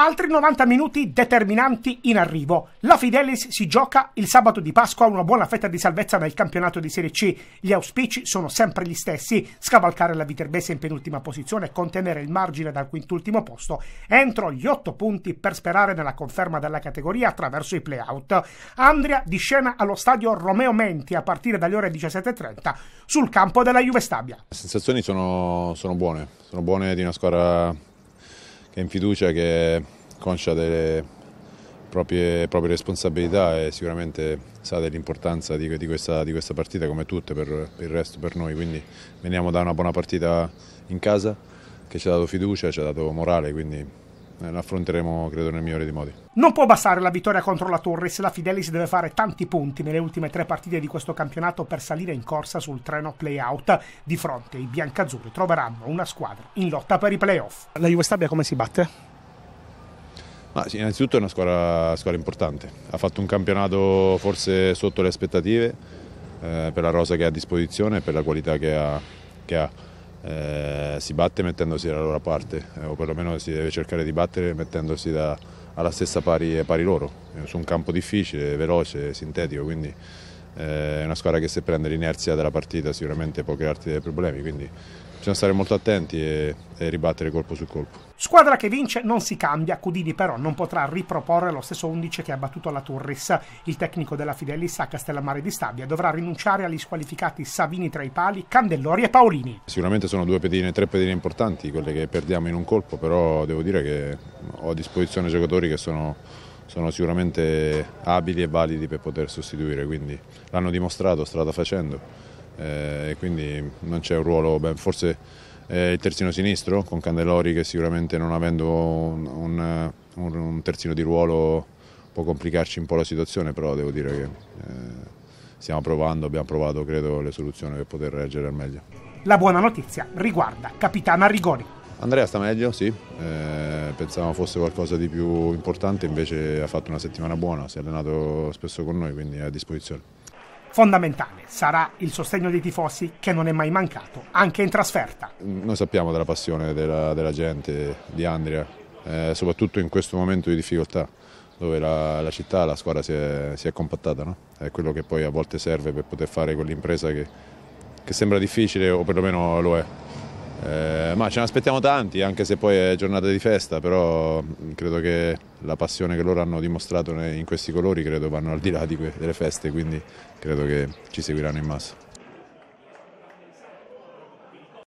Altri 90 minuti determinanti in arrivo. La Fidelis si gioca il sabato di Pasqua una buona fetta di salvezza nel campionato di Serie C. Gli auspici sono sempre gli stessi: scavalcare la Viterbese in penultima posizione e contenere il margine dal quintultimo posto entro gli 8 punti per sperare nella conferma della categoria attraverso i playout. Andrea di scena allo stadio Romeo Menti a partire dalle ore 17.30 sul campo della Juve Stabia. Le sensazioni sono, sono buone, sono buone di una squadra che è in fiducia, che è conscia delle proprie, proprie responsabilità e sicuramente sa dell'importanza di, di, di, questa, partita come tutte per, per il resto per noi, quindi veniamo da una buona partita in casa che ci ha dato fiducia, ci ha dato morale, quindi eh, lo affronteremo credo nel migliore dei modi. Non può bastare la vittoria contro la Torres, la Fidelis deve fare tanti punti nelle ultime tre partite di questo campionato per salire in corsa sul treno playout. Di fronte i biancazzurri troveranno una squadra in lotta per i playoff. La Juve Stabia come si batte? Ma sì, innanzitutto è una squadra, squadra, importante, ha fatto un campionato forse sotto le aspettative eh, per la rosa che ha a disposizione e per la qualità che ha. Che ha eh, si batte mettendosi dalla loro parte eh, o perlomeno si deve cercare di battere mettendosi da, alla stessa pari, pari loro, su un campo difficile, veloce, sintetico, quindi eh, è una squadra che se prende l'inerzia della partita sicuramente può crearti dei problemi, quindi bisogna stare molto attenti e, e, ribattere colpo su colpo. Squadra che vince non si cambia, Cudini però non potrà riproporre lo stesso 11 che ha battuto la Turris. Il tecnico della Fidelis a Castellammare di Stabia dovrà rinunciare agli squalificati Savini tra i pali, Candellori e Paolini. Sicuramente sono due pedine, tre pedine importanti, quelle che perdiamo in un colpo, però devo dire che ho a disposizione giocatori che sono sono sicuramente abili e validi per poter sostituire, quindi l'hanno dimostrato strada facendo eh, e quindi non c'è un ruolo, beh, forse eh, il terzino sinistro con Candelori che sicuramente non avendo un, un, un, terzino di ruolo può complicarci un po' la situazione, però devo dire che eh, stiamo provando, abbiamo provato credo le soluzioni per poter reagire al meglio. La buona notizia riguarda Capitana Rigoni. Andrea sta meglio, sì. Eh, pensavamo fosse qualcosa di più importante, invece ha fatto una settimana buona, si è allenato spesso con noi, quindi è a disposizione. Fondamentale sarà il sostegno dei tifosi che non è mai mancato, anche in trasferta. Noi sappiamo della passione della, della gente, di Andria, eh, soprattutto in questo momento di difficoltà dove la, la città, la squadra si è, si è compattata. No? È quello che poi a volte serve per poter fare quell'impresa che, che sembra difficile o perlomeno lo è. Eh, ma ce ne aspettiamo tanti, anche se poi è giornata di festa, però mm, credo che la passione che loro hanno dimostrato in questi colori credo vanno al di là di delle feste, quindi credo che ci seguiranno in massa.